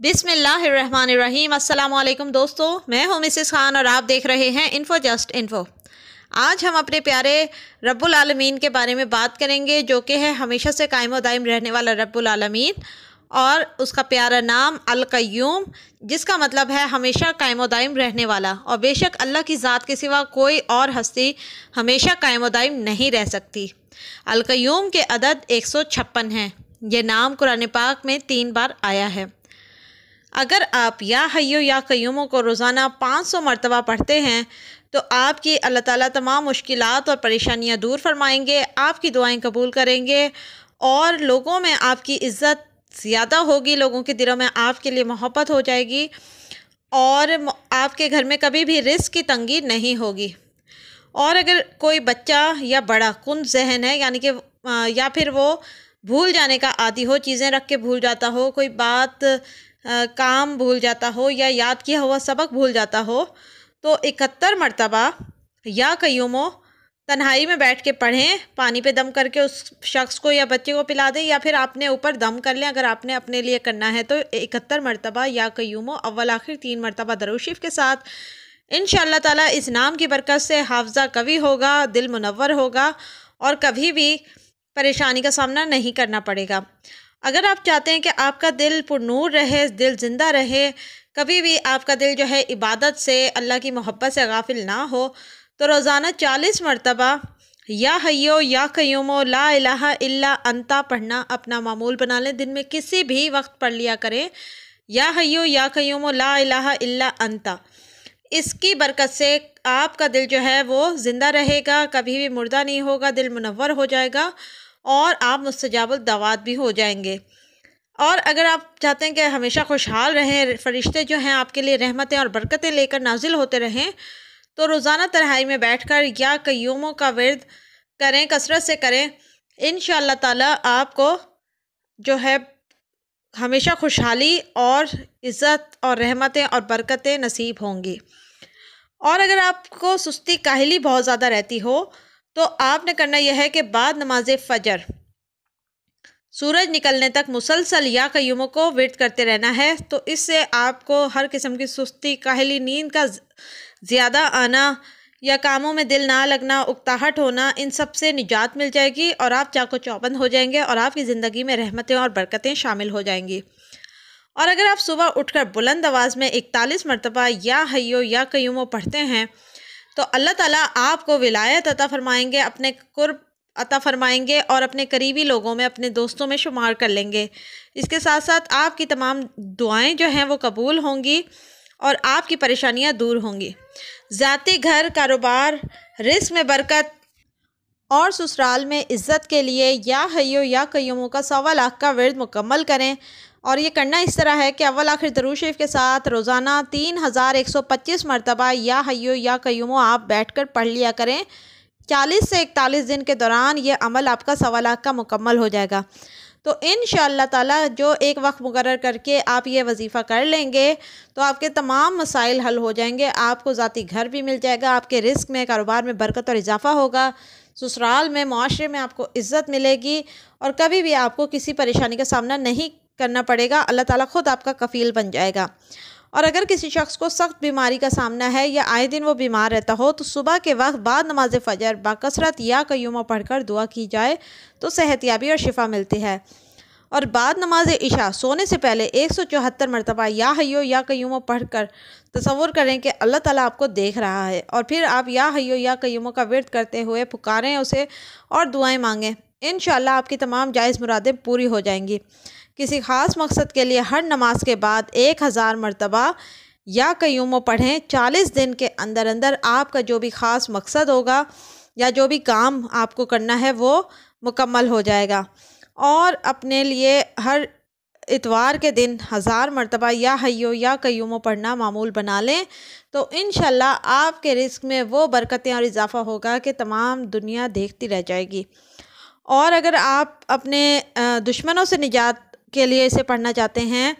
बिसमीम अल्लाम दोस्तों मैं हूं मिसेस खान और आप देख रहे हैं इन्फो जस्ट इन्फो आज हम अपने प्यारे रब्बुल आलमीन के बारे में बात करेंगे जो कि है हमेशा से कायम दायम रहने वाला रब्बुल आलमीन और उसका प्यारा नाम अलकयूम जिसका मतलब है हमेशा कायम दायम रहने वाला और बेशक अल्लाह की ज़ात के सिवा कोई और हस्ती हमेशा कायम दायम नहीं रह सकती अलकयूम के अदद एक सौ छप्पन हैं यह नाम कुरान पाक में तीन बार आया है अगर आप या हयो या क्यूमों को रोज़ाना पाँच सौ मरतबा पढ़ते हैं तो आपकी अल्लाह ताला तमाम मुश्किल और परेशानियाँ दूर फरमाएंगे आपकी दुआएं कबूल करेंगे और लोगों में आपकी इज़्ज़त ज़्यादा होगी लोगों के दिलों में आपके लिए मोहब्बत हो जाएगी और आपके घर में कभी भी रिस्क की तंगी नहीं होगी और अगर कोई बच्चा या बड़ा कुंद जहन है यानी कि या फिर वो भूल जाने का आदि हो चीज़ें रख के भूल जाता हो कोई बात आ, काम भूल जाता हो या याद किया हुआ सबक भूल जाता हो तो इकहत्तर मरतबा या कयूमो तन्हाई में बैठ के पढ़ें पानी पे दम करके उस शख्स को या बच्चे को पिला दें या फिर आपने ऊपर दम कर लें अगर आपने अपने लिए करना है तो इकहत्तर मरतबा या कयूमो अव्वल आखिर तीन मरतबा दरोशिफ के साथ इन ताला इस नाम की बरकत से हाफजा कवि होगा दिल मुनवर होगा और कभी भी परेशानी का सामना नहीं करना पड़ेगा अगर आप चाहते हैं कि आपका दिल पुरनूर रहे दिल ज़िंदा रहे कभी भी आपका दिल जो है इबादत से अल्लाह की मोहब्बत से गाफिल ना हो तो रोज़ाना चालीस मरतबा या हयो या क्यूमो ला इलाहा इल्ला अंता पढ़ना अपना मामूल बना लें दिन में किसी भी वक्त पढ़ लिया करें या हयो या क्यूमो ला इलाहा इल्ला अंता इसकी बरकत से आपका दिल जो है वो ज़िंदा रहेगा कभी भी मुर्दा नहीं होगा दिल मुनवर हो जाएगा और आप मुस्तजाबल दवात भी हो जाएंगे और अगर आप चाहते हैं कि हमेशा खुशहाल रहें फरिश्ते जो हैं आपके लिए रहमतें और बरकतें लेकर नाजिल होते रहें तो रोज़ाना तरहाई में बैठ कर या कयूमों का वर्द करें कसरत से करें इन ताला आपको जो है हमेशा खुशहाली और इज़्ज़त और रहमतें और बरकतें नसीब होंगी और अगर आपको सुस्ती काहली बहुत ज़्यादा रहती हो तो आपने करना यह है कि बाद नमाज फ़जर सूरज निकलने तक मुसलसल या कयूमों को वर्त करते रहना है तो इससे आपको हर किस्म की सुस्ती काहली नींद का ज़्यादा आना या कामों में दिल ना लगना उकताहट होना इन सब से निजात मिल जाएगी और आप चाको चौबंद हो जाएंगे और आपकी ज़िंदगी में रहमतें और बरकतें शामिल हो जाएंगी और अगर आप सुबह उठकर बुलंद आवाज़ में इकतालीस मरतबा या हयो या क्यूमों पढ़ते हैं तो अल्लाह ताला आपको विलायत अता फरमाएंगे अपने कुर्ब अता फरमाएंगे और अपने करीबी लोगों में अपने दोस्तों में शुमार कर लेंगे इसके साथ साथ आपकी तमाम दुआएं जो हैं वो कबूल होंगी और आपकी परेशानियां दूर होंगी ज़ाती घर कारोबार रिस्क में बरकत और ससुराल में इज़्ज़त के लिए या हयो या कयमों का सवा लाख का वर्द मुकम्मल करें और ये करना इस तरह है कि अव्वल आखिर दरू शरीफ के साथ रोज़ाना तीन हज़ार एक सौ पच्चीस मरतबा या हयो या कयमों आप बैठ कर पढ़ लिया करें चालीस से इकतालीस दिन के दौरान यह अमल आपका सवा लाख का मुकम्मल हो जाएगा तो इन ताला जो एक वक्त मुकर करके आप ये वजीफ़ा कर लेंगे तो आपके तमाम मसाइल हल हो जाएंगे आपको ज़ाती घर भी मिल जाएगा आपके रिस्क में कारोबार में बरकत और इजाफा होगा ससुराल में माशरे में आपको इज़्ज़त मिलेगी और कभी भी आपको किसी परेशानी का सामना नहीं करना पड़ेगा अल्लाह ताला ख़ुद आपका कफ़ील बन जाएगा और अगर किसी शख्स को सख्त बीमारी का सामना है या आए दिन वो बीमार रहता हो तो सुबह के वक्त बाद नमाज फ़जर बासरत या कयूमा पढ़कर दुआ की जाए तो सेहतियाबी और शिफा मिलती है और बाद नमाज इशा सोने से पहले एक सौ चौहत्तर मरतबा या हयो या कयूमो पढ़ कर तस्वुर करें कि अल्लाह ताला आपको देख रहा है और फिर आप या हयो या कयूमो का वर्द करते हुए पुकारें उसे और दुआएं मांगें इन आपकी तमाम जायज़ मुरादें पूरी हो जाएंगी किसी ख़ास मकसद के लिए हर नमाज के बाद एक हज़ार मरतबा या कयूम पढ़ें चालीस दिन के अंदर अंदर आपका जो भी ख़ास मकसद होगा या जो भी काम आपको करना है वो मुकम्मल हो जाएगा और अपने लिए हर इतवार के दिन हज़ार मरतबा या हयो या कयूम पढ़ना मामूल बना लें तो इन आपके रिस्क में वो बरकतें और इजाफ़ा होगा कि तमाम दुनिया देखती रह जाएगी और अगर आप अपने दुश्मनों से निजात के लिए इसे पढ़ना चाहते हैं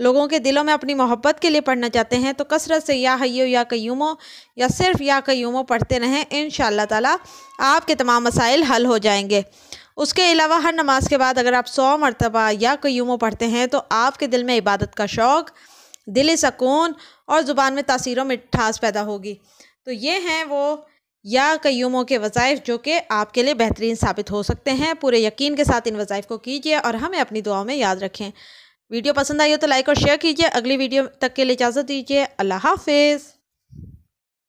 लोगों के दिलों में अपनी मोहब्बत के लिए पढ़ना चाहते हैं तो कसरत से या हयो या कयूमो या सिर्फ या कयूमो पढ़ते रहें इन ताला आपके तमाम मसाइल हल हो जाएंगे उसके अलावा हर नमाज के बाद अगर आप सौ मरतबा या कयूमो पढ़ते हैं तो आपके दिल में इबादत का शौक़ दिल सकून और ज़ुबान में तसीरों में मिठास पैदा होगी तो ये हैं वो या कईमों के वज़ाइफ जो कि आपके लिए बेहतरीन साबित हो सकते हैं पूरे यकीन के साथ इन वज़ाइफ को कीजिए और हमें अपनी दुआओं में याद रखें वीडियो पसंद आई हो तो लाइक और शेयर कीजिए अगली वीडियो तक के लिए इजाज़त दीजिए अल्लाह हाफिज़